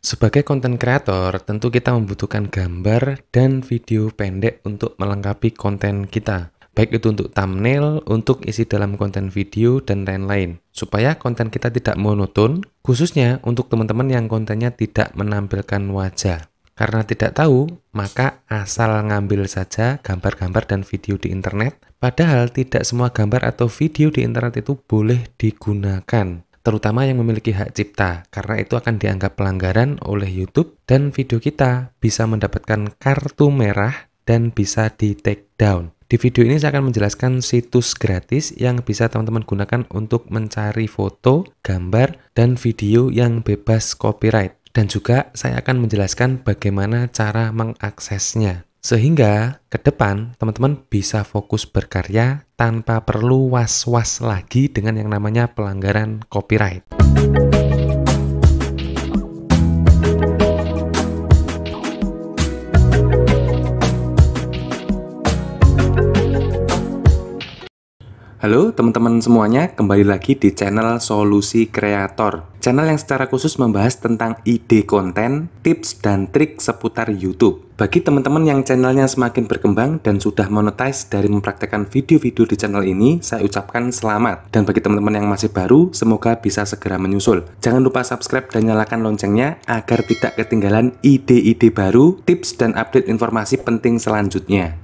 Sebagai konten kreator, tentu kita membutuhkan gambar dan video pendek untuk melengkapi konten kita. Baik itu untuk thumbnail, untuk isi dalam konten video, dan lain-lain. Supaya konten kita tidak monoton, khususnya untuk teman-teman yang kontennya tidak menampilkan wajah. Karena tidak tahu, maka asal ngambil saja gambar-gambar dan video di internet, padahal tidak semua gambar atau video di internet itu boleh digunakan terutama yang memiliki hak cipta, karena itu akan dianggap pelanggaran oleh YouTube dan video kita bisa mendapatkan kartu merah dan bisa di take down. Di video ini saya akan menjelaskan situs gratis yang bisa teman-teman gunakan untuk mencari foto, gambar, dan video yang bebas copyright. Dan juga saya akan menjelaskan bagaimana cara mengaksesnya. Sehingga ke depan teman-teman bisa fokus berkarya tanpa perlu was-was lagi dengan yang namanya pelanggaran copyright. Halo teman-teman semuanya, kembali lagi di channel Solusi Kreator. Channel yang secara khusus membahas tentang ide konten, tips dan trik seputar YouTube. Bagi teman-teman yang channelnya semakin berkembang dan sudah monetize dari mempraktekkan video-video di channel ini, saya ucapkan selamat. Dan bagi teman-teman yang masih baru, semoga bisa segera menyusul. Jangan lupa subscribe dan nyalakan loncengnya agar tidak ketinggalan ide-ide baru, tips dan update informasi penting selanjutnya.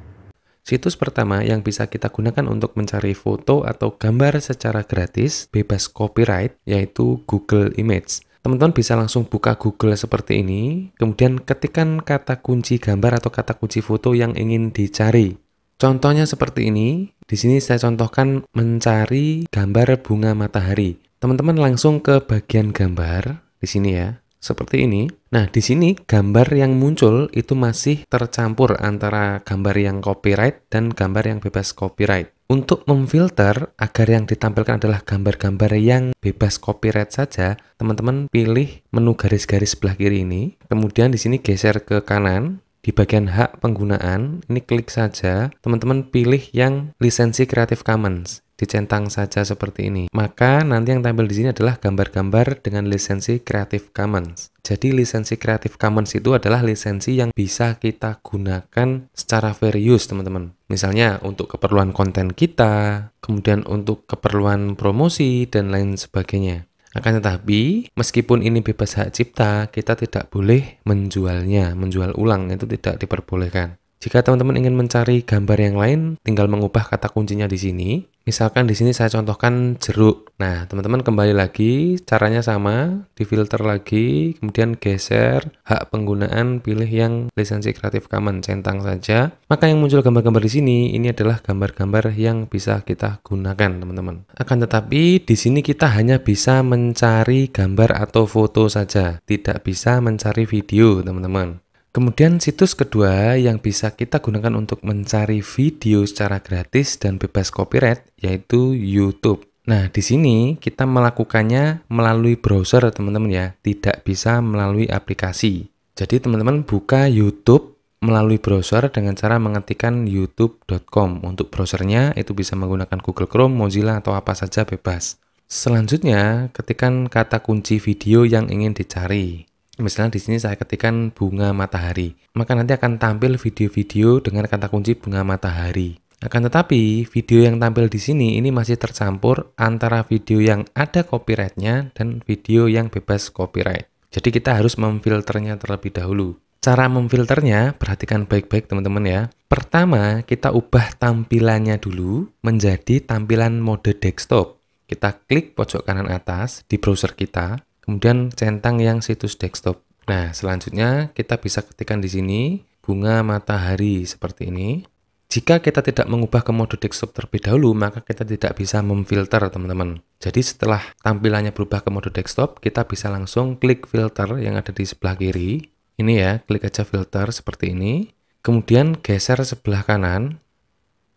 Situs pertama yang bisa kita gunakan untuk mencari foto atau gambar secara gratis, bebas copyright, yaitu Google Image. Teman-teman bisa langsung buka Google seperti ini, kemudian ketikkan kata kunci gambar atau kata kunci foto yang ingin dicari. Contohnya seperti ini, di sini saya contohkan mencari gambar bunga matahari. Teman-teman langsung ke bagian gambar, di sini ya seperti ini. Nah, di sini gambar yang muncul itu masih tercampur antara gambar yang copyright dan gambar yang bebas copyright. Untuk memfilter agar yang ditampilkan adalah gambar-gambar yang bebas copyright saja, teman-teman pilih menu garis-garis sebelah kiri ini, kemudian di sini geser ke kanan, di bagian hak penggunaan, ini klik saja, teman-teman pilih yang lisensi Creative Commons dicentang saja seperti ini. Maka nanti yang tampil di sini adalah gambar-gambar dengan lisensi Creative Commons. Jadi lisensi Creative Commons itu adalah lisensi yang bisa kita gunakan secara fair use, teman-teman. Misalnya untuk keperluan konten kita, kemudian untuk keperluan promosi dan lain sebagainya. Akan tetapi, meskipun ini bebas hak cipta, kita tidak boleh menjualnya, menjual ulang itu tidak diperbolehkan. Jika teman-teman ingin mencari gambar yang lain, tinggal mengubah kata kuncinya di sini. Misalkan di sini saya contohkan jeruk. Nah, teman-teman kembali lagi, caranya sama, di filter lagi, kemudian geser hak penggunaan, pilih yang lisensi kreatif common centang saja. Maka yang muncul gambar-gambar di sini, ini adalah gambar-gambar yang bisa kita gunakan, teman-teman. Akan tetapi, di sini kita hanya bisa mencari gambar atau foto saja, tidak bisa mencari video, teman-teman. Kemudian situs kedua yang bisa kita gunakan untuk mencari video secara gratis dan bebas copyright yaitu YouTube. Nah, di sini kita melakukannya melalui browser teman-teman ya, tidak bisa melalui aplikasi. Jadi teman-teman buka YouTube melalui browser dengan cara mengetikkan youtube.com. Untuk browsernya itu bisa menggunakan Google Chrome, Mozilla, atau apa saja bebas. Selanjutnya, ketikkan kata kunci video yang ingin dicari. Misalnya di sini saya ketikkan bunga matahari, maka nanti akan tampil video-video dengan kata kunci bunga matahari. Akan tetapi, video yang tampil di sini ini masih tercampur antara video yang ada copyrightnya dan video yang bebas copyright. Jadi kita harus memfilternya terlebih dahulu. Cara memfilternya, perhatikan baik-baik teman-teman ya. Pertama, kita ubah tampilannya dulu menjadi tampilan mode desktop. Kita klik pojok kanan atas di browser kita, kemudian centang yang situs desktop. Nah, selanjutnya kita bisa ketikkan di sini bunga matahari seperti ini. Jika kita tidak mengubah ke mode desktop terlebih dahulu, maka kita tidak bisa memfilter, teman-teman. Jadi setelah tampilannya berubah ke mode desktop, kita bisa langsung klik filter yang ada di sebelah kiri. Ini ya, klik aja filter seperti ini. Kemudian geser sebelah kanan.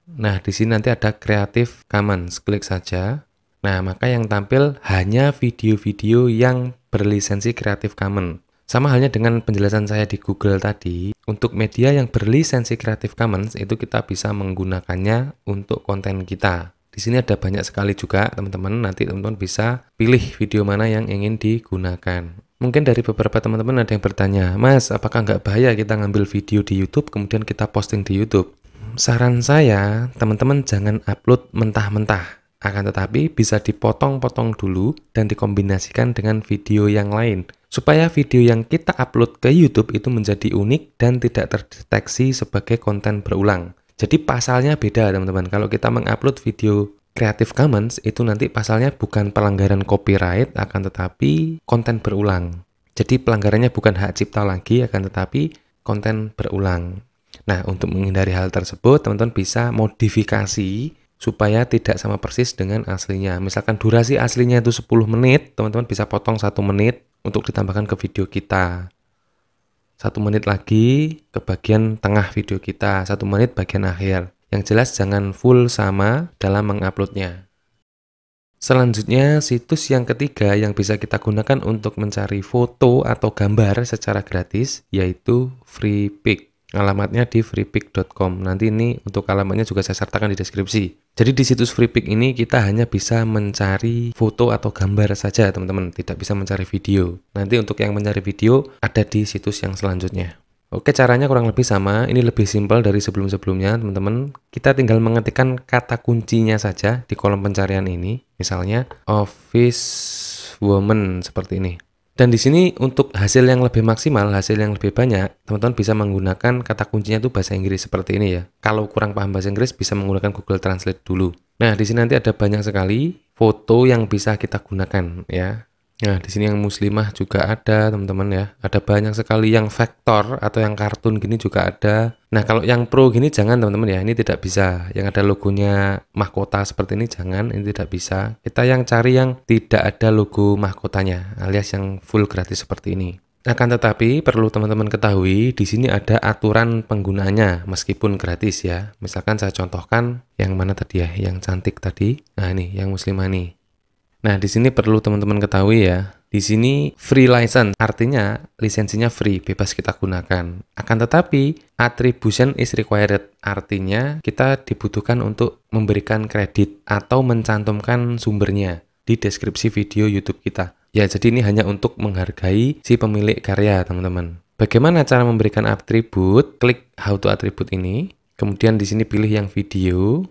Nah, di sini nanti ada Creative Commons. Klik saja. Nah, maka yang tampil hanya video-video yang berlisensi Creative Commons. Sama halnya dengan penjelasan saya di Google tadi, untuk media yang berlisensi Creative Commons itu kita bisa menggunakannya untuk konten kita. Di sini ada banyak sekali juga teman-teman, nanti teman-teman bisa pilih video mana yang ingin digunakan. Mungkin dari beberapa teman-teman ada yang bertanya, Mas, apakah nggak bahaya kita ngambil video di YouTube kemudian kita posting di YouTube? Saran saya, teman-teman jangan upload mentah-mentah akan tetapi bisa dipotong-potong dulu dan dikombinasikan dengan video yang lain supaya video yang kita upload ke YouTube itu menjadi unik dan tidak terdeteksi sebagai konten berulang. Jadi pasalnya beda teman-teman. Kalau kita mengupload video Creative Commons itu nanti pasalnya bukan pelanggaran copyright akan tetapi konten berulang. Jadi pelanggarannya bukan hak cipta lagi akan tetapi konten berulang. Nah, untuk menghindari hal tersebut, teman-teman bisa modifikasi supaya tidak sama persis dengan aslinya. Misalkan durasi aslinya itu 10 menit, teman-teman bisa potong satu menit untuk ditambahkan ke video kita. Satu menit lagi ke bagian tengah video kita, satu menit bagian akhir. Yang jelas jangan full sama dalam menguploadnya. Selanjutnya, situs yang ketiga yang bisa kita gunakan untuk mencari foto atau gambar secara gratis yaitu FreePic alamatnya di freepik.com. Nanti ini untuk alamatnya juga saya sertakan di deskripsi. Jadi di situs freepik ini kita hanya bisa mencari foto atau gambar saja teman-teman, tidak bisa mencari video. Nanti untuk yang mencari video ada di situs yang selanjutnya. Oke, caranya kurang lebih sama. Ini lebih simpel dari sebelum-sebelumnya, teman-teman. Kita tinggal mengetikkan kata kuncinya saja di kolom pencarian ini. Misalnya, office woman seperti ini. Dan di sini untuk hasil yang lebih maksimal, hasil yang lebih banyak, teman-teman bisa menggunakan kata kuncinya itu bahasa Inggris seperti ini ya. Kalau kurang paham bahasa Inggris bisa menggunakan Google Translate dulu. Nah, di sini nanti ada banyak sekali foto yang bisa kita gunakan ya. Nah, di sini yang muslimah juga ada, teman-teman ya. Ada banyak sekali yang vektor atau yang kartun gini juga ada. Nah, kalau yang pro gini jangan, teman-teman ya. Ini tidak bisa. Yang ada logonya mahkota seperti ini jangan, ini tidak bisa. Kita yang cari yang tidak ada logo mahkotanya, alias yang full gratis seperti ini. Akan tetapi perlu teman-teman ketahui di sini ada aturan penggunanya meskipun gratis ya. Misalkan saya contohkan yang mana tadi ya, yang cantik tadi. Nah, ini yang muslimah nih. Nah, di sini perlu teman-teman ketahui ya, di sini free license, artinya lisensinya free, bebas kita gunakan. Akan tetapi, attribution is required, artinya kita dibutuhkan untuk memberikan kredit atau mencantumkan sumbernya di deskripsi video YouTube kita. Ya, jadi ini hanya untuk menghargai si pemilik karya, teman-teman. Bagaimana cara memberikan atribut? Klik how to attribute ini. Kemudian di sini pilih yang video,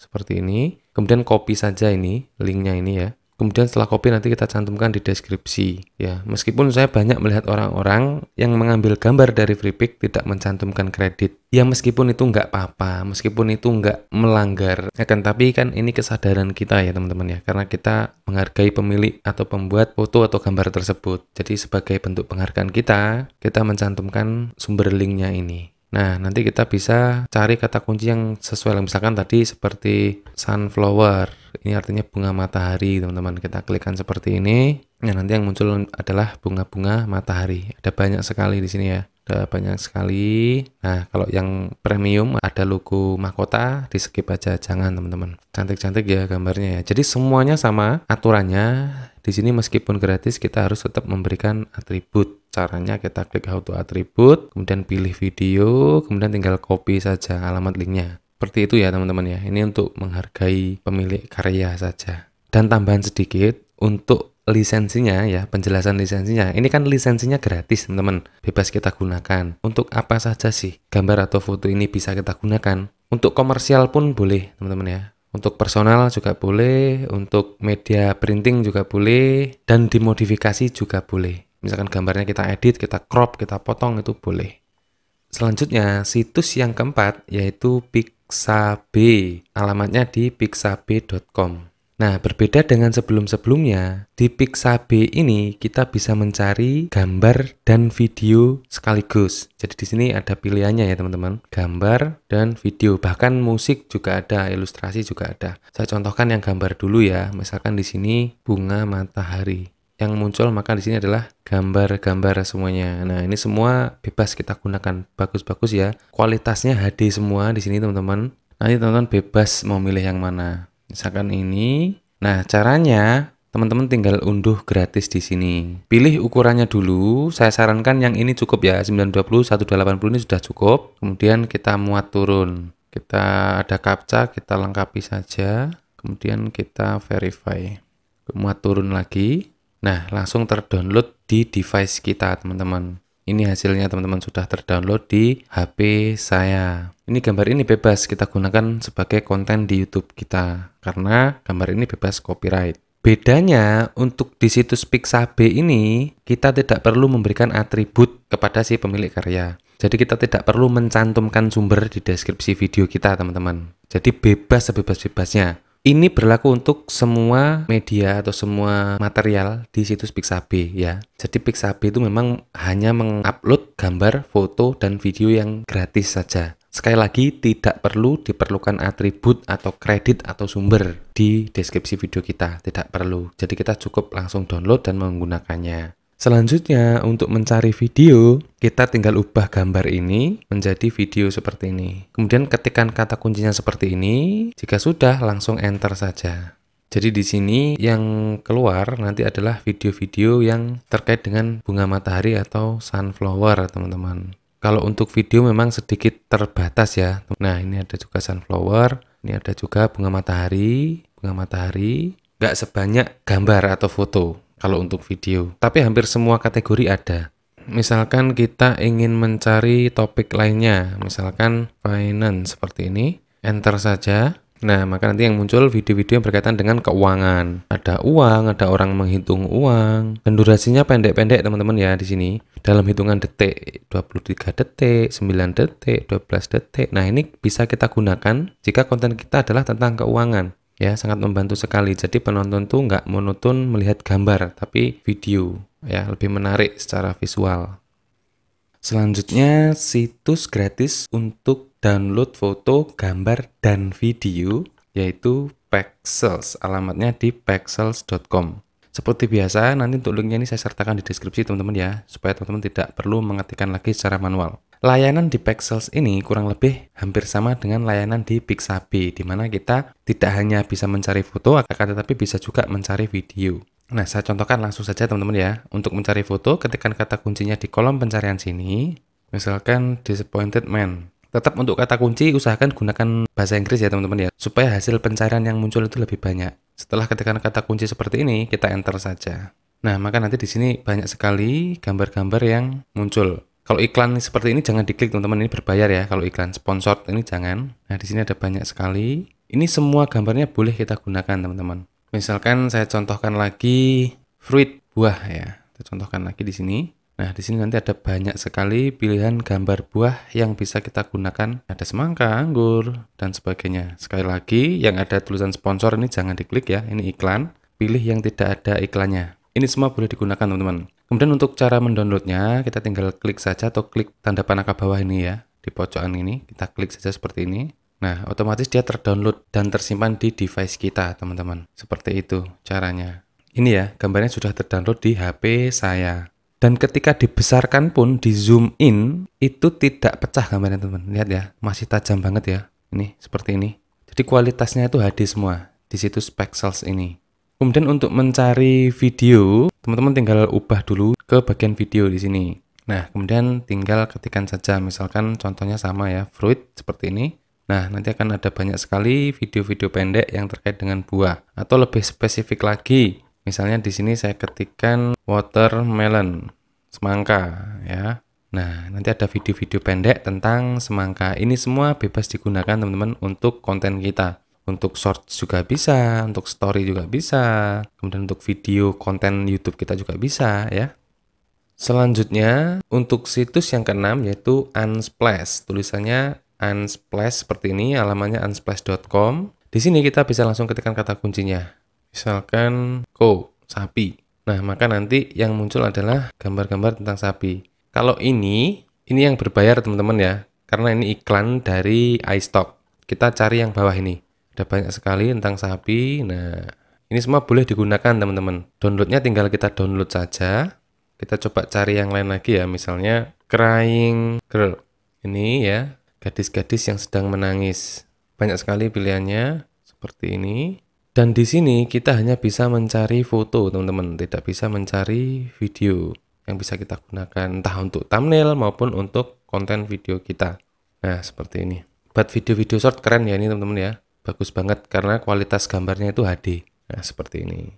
seperti ini. Kemudian copy saja ini linknya ini ya. Kemudian setelah copy nanti kita cantumkan di deskripsi ya. Meskipun saya banyak melihat orang-orang yang mengambil gambar dari FreePic tidak mencantumkan kredit. Ya meskipun itu nggak apa-apa, meskipun itu nggak melanggar. Akan ya, kan, tapi kan ini kesadaran kita ya teman-teman ya. Karena kita menghargai pemilik atau pembuat foto atau gambar tersebut. Jadi sebagai bentuk penghargaan kita, kita mencantumkan sumber linknya ini. Nah, nanti kita bisa cari kata kunci yang sesuai. Misalkan tadi seperti sunflower. Ini artinya bunga matahari, teman-teman. Kita klikkan seperti ini. Nah, nanti yang muncul adalah bunga-bunga matahari. Ada banyak sekali di sini ya. Ada banyak sekali. Nah, kalau yang premium ada logo mahkota, di skip aja. Jangan, teman-teman. Cantik-cantik ya gambarnya ya. Jadi semuanya sama aturannya di sini meskipun gratis kita harus tetap memberikan atribut. Caranya kita klik how to atribut, kemudian pilih video, kemudian tinggal copy saja alamat linknya. Seperti itu ya teman-teman ya. Ini untuk menghargai pemilik karya saja. Dan tambahan sedikit untuk lisensinya ya, penjelasan lisensinya. Ini kan lisensinya gratis, teman-teman. Bebas kita gunakan. Untuk apa saja sih gambar atau foto ini bisa kita gunakan? Untuk komersial pun boleh, teman-teman ya. Untuk personal juga boleh, untuk media printing juga boleh, dan dimodifikasi juga boleh. Misalkan gambarnya kita edit, kita crop, kita potong itu boleh. Selanjutnya, situs yang keempat yaitu Pixabay, Alamatnya di pixabay.com. Nah, berbeda dengan sebelum-sebelumnya, di Pixabay ini kita bisa mencari gambar dan video sekaligus. Jadi di sini ada pilihannya ya teman-teman, gambar dan video, bahkan musik juga ada, ilustrasi juga ada. Saya contohkan yang gambar dulu ya, misalkan di sini bunga matahari. Yang muncul maka di sini adalah gambar-gambar semuanya. Nah, ini semua bebas kita gunakan, bagus-bagus ya. Kualitasnya HD semua di sini teman-teman. Nanti teman-teman bebas mau milih yang mana. Misalkan ini. Nah, caranya teman-teman tinggal unduh gratis di sini. Pilih ukurannya dulu. Saya sarankan yang ini cukup ya. 920 1280 ini sudah cukup. Kemudian kita muat turun. Kita ada captcha, kita lengkapi saja. Kemudian kita verify. Muat turun lagi. Nah, langsung terdownload di device kita, teman-teman. Ini hasilnya teman-teman sudah terdownload di HP saya ini gambar ini bebas kita gunakan sebagai konten di YouTube kita karena gambar ini bebas copyright. Bedanya untuk di situs Pixabay ini kita tidak perlu memberikan atribut kepada si pemilik karya. Jadi kita tidak perlu mencantumkan sumber di deskripsi video kita teman-teman. Jadi bebas sebebas-bebasnya. Ini berlaku untuk semua media atau semua material di situs Pixabay ya. Jadi Pixabay itu memang hanya mengupload gambar, foto, dan video yang gratis saja. Sekali lagi, tidak perlu diperlukan atribut atau kredit atau sumber di deskripsi video kita. Tidak perlu. Jadi kita cukup langsung download dan menggunakannya. Selanjutnya, untuk mencari video, kita tinggal ubah gambar ini menjadi video seperti ini. Kemudian ketikkan kata kuncinya seperti ini. Jika sudah, langsung enter saja. Jadi di sini yang keluar nanti adalah video-video yang terkait dengan bunga matahari atau sunflower, teman-teman. Kalau untuk video memang sedikit terbatas ya. Nah, ini ada juga sunflower, ini ada juga bunga matahari, bunga matahari. Gak sebanyak gambar atau foto kalau untuk video. Tapi hampir semua kategori ada. Misalkan kita ingin mencari topik lainnya, misalkan finance seperti ini, enter saja. Nah, maka nanti yang muncul video-video yang berkaitan dengan keuangan. Ada uang, ada orang menghitung uang. Dan durasinya pendek-pendek teman-teman ya di sini. Dalam hitungan detik, 23 detik, 9 detik, 12 detik. Nah, ini bisa kita gunakan jika konten kita adalah tentang keuangan. Ya, sangat membantu sekali. Jadi penonton tuh nggak monoton melihat gambar, tapi video. Ya, lebih menarik secara visual. Selanjutnya, situs gratis untuk download foto, gambar, dan video yaitu Pexels. Alamatnya di pexels.com. Seperti biasa, nanti untuk linknya ini saya sertakan di deskripsi teman-teman ya, supaya teman-teman tidak perlu mengetikkan lagi secara manual. Layanan di Pexels ini kurang lebih hampir sama dengan layanan di Pixabay, di mana kita tidak hanya bisa mencari foto, akan tetapi bisa juga mencari video. Nah, saya contohkan langsung saja teman-teman ya. Untuk mencari foto, ketikkan kata kuncinya di kolom pencarian sini. Misalkan disappointed man. Tetap untuk kata kunci usahakan gunakan bahasa Inggris ya teman-teman ya supaya hasil pencarian yang muncul itu lebih banyak. Setelah ketikan kata kunci seperti ini kita enter saja. Nah, maka nanti di sini banyak sekali gambar-gambar yang muncul. Kalau iklan seperti ini jangan diklik teman-teman, ini berbayar ya. Kalau iklan sponsor ini jangan. Nah, di sini ada banyak sekali. Ini semua gambarnya boleh kita gunakan teman-teman. Misalkan saya contohkan lagi fruit buah ya. Kita contohkan lagi di sini. Nah, di sini nanti ada banyak sekali pilihan gambar buah yang bisa kita gunakan. Ada semangka, anggur, dan sebagainya. Sekali lagi, yang ada tulisan sponsor ini jangan diklik ya, ini iklan. Pilih yang tidak ada iklannya. Ini semua boleh digunakan, teman-teman. Kemudian untuk cara mendownloadnya, kita tinggal klik saja atau klik tanda panah ke bawah ini ya, di pojokan ini. Kita klik saja seperti ini. Nah, otomatis dia terdownload dan tersimpan di device kita, teman-teman. Seperti itu caranya. Ini ya, gambarnya sudah terdownload di HP saya. Dan ketika dibesarkan pun di zoom in itu tidak pecah gambarnya teman-teman. Lihat ya, masih tajam banget ya. Ini seperti ini. Jadi kualitasnya itu HD semua di situs pixels ini. Kemudian untuk mencari video, teman-teman tinggal ubah dulu ke bagian video di sini. Nah, kemudian tinggal ketikan saja, misalkan contohnya sama ya, fruit seperti ini. Nah, nanti akan ada banyak sekali video-video pendek yang terkait dengan buah. Atau lebih spesifik lagi, Misalnya di sini saya ketikkan watermelon, semangka ya. Nah, nanti ada video-video pendek tentang semangka. Ini semua bebas digunakan teman-teman untuk konten kita. Untuk short juga bisa, untuk story juga bisa, kemudian untuk video konten YouTube kita juga bisa ya. Selanjutnya, untuk situs yang keenam yaitu Unsplash. Tulisannya Unsplash seperti ini, alamannya unsplash.com. Di sini kita bisa langsung ketikkan kata kuncinya misalkan cow, sapi. Nah, maka nanti yang muncul adalah gambar-gambar tentang sapi. Kalau ini, ini yang berbayar teman-teman ya, karena ini iklan dari iStock. Kita cari yang bawah ini. Ada banyak sekali tentang sapi. Nah, ini semua boleh digunakan teman-teman. Downloadnya tinggal kita download saja. Kita coba cari yang lain lagi ya, misalnya crying girl. Ini ya, gadis-gadis yang sedang menangis. Banyak sekali pilihannya seperti ini. Dan di sini kita hanya bisa mencari foto, teman-teman, tidak bisa mencari video yang bisa kita gunakan entah untuk thumbnail maupun untuk konten video kita. Nah, seperti ini. Buat video-video short keren ya ini, teman-teman ya. Bagus banget karena kualitas gambarnya itu HD. Nah, seperti ini.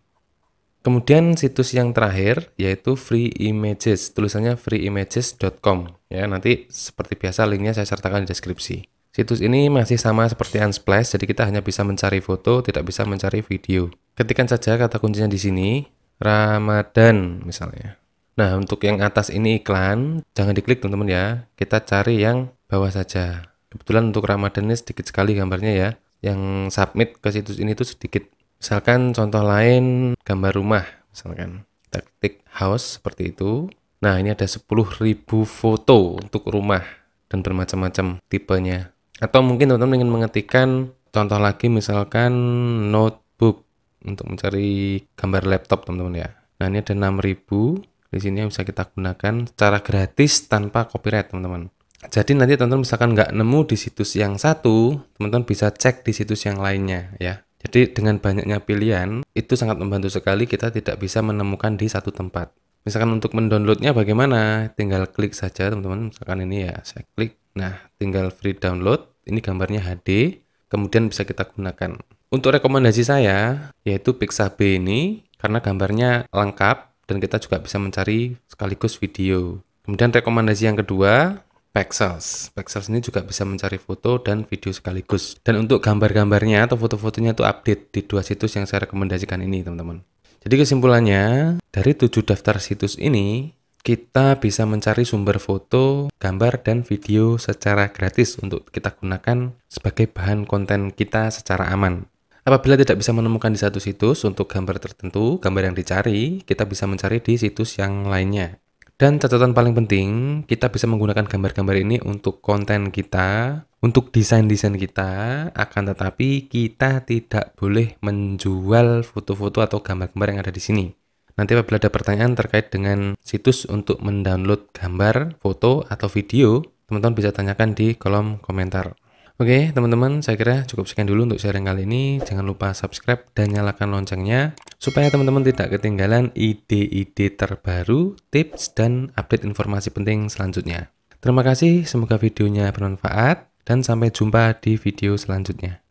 Kemudian situs yang terakhir yaitu Free Images, tulisannya freeimages.com ya. Nanti seperti biasa linknya saya sertakan di deskripsi. Situs ini masih sama seperti Unsplash, jadi kita hanya bisa mencari foto, tidak bisa mencari video. Ketikkan saja kata kuncinya di sini, Ramadan misalnya. Nah, untuk yang atas ini iklan, jangan diklik teman-teman ya. Kita cari yang bawah saja. Kebetulan untuk Ramadan ini sedikit sekali gambarnya ya. Yang submit ke situs ini itu sedikit. Misalkan contoh lain gambar rumah, misalkan. Kita klik house seperti itu. Nah, ini ada 10.000 foto untuk rumah dan bermacam-macam tipenya. Atau mungkin teman-teman ingin mengetikkan contoh lagi misalkan notebook untuk mencari gambar laptop teman-teman ya. Nah ini ada 6000 di sini yang bisa kita gunakan secara gratis tanpa copyright teman-teman. Jadi nanti teman-teman misalkan nggak nemu di situs yang satu, teman-teman bisa cek di situs yang lainnya ya. Jadi dengan banyaknya pilihan, itu sangat membantu sekali kita tidak bisa menemukan di satu tempat. Misalkan untuk mendownloadnya bagaimana? Tinggal klik saja teman-teman, misalkan ini ya, saya klik. Nah, tinggal free download. Ini gambarnya HD. Kemudian bisa kita gunakan. Untuk rekomendasi saya, yaitu Pixabay ini, karena gambarnya lengkap dan kita juga bisa mencari sekaligus video. Kemudian rekomendasi yang kedua, Pexels. Pexels ini juga bisa mencari foto dan video sekaligus. Dan untuk gambar-gambarnya atau foto-fotonya itu update di dua situs yang saya rekomendasikan ini, teman-teman. Jadi kesimpulannya, dari tujuh daftar situs ini, kita bisa mencari sumber foto, gambar, dan video secara gratis untuk kita gunakan sebagai bahan konten kita secara aman. Apabila tidak bisa menemukan di satu situs untuk gambar tertentu, gambar yang dicari, kita bisa mencari di situs yang lainnya. Dan catatan paling penting, kita bisa menggunakan gambar-gambar ini untuk konten kita, untuk desain-desain kita, akan tetapi kita tidak boleh menjual foto-foto atau gambar-gambar yang ada di sini. Nanti apabila ada pertanyaan terkait dengan situs untuk mendownload gambar, foto, atau video, teman-teman bisa tanyakan di kolom komentar. Oke, teman-teman, saya kira cukup sekian dulu untuk sharing kali ini. Jangan lupa subscribe dan nyalakan loncengnya supaya teman-teman tidak ketinggalan ide-ide terbaru, tips, dan update informasi penting selanjutnya. Terima kasih, semoga videonya bermanfaat, dan sampai jumpa di video selanjutnya.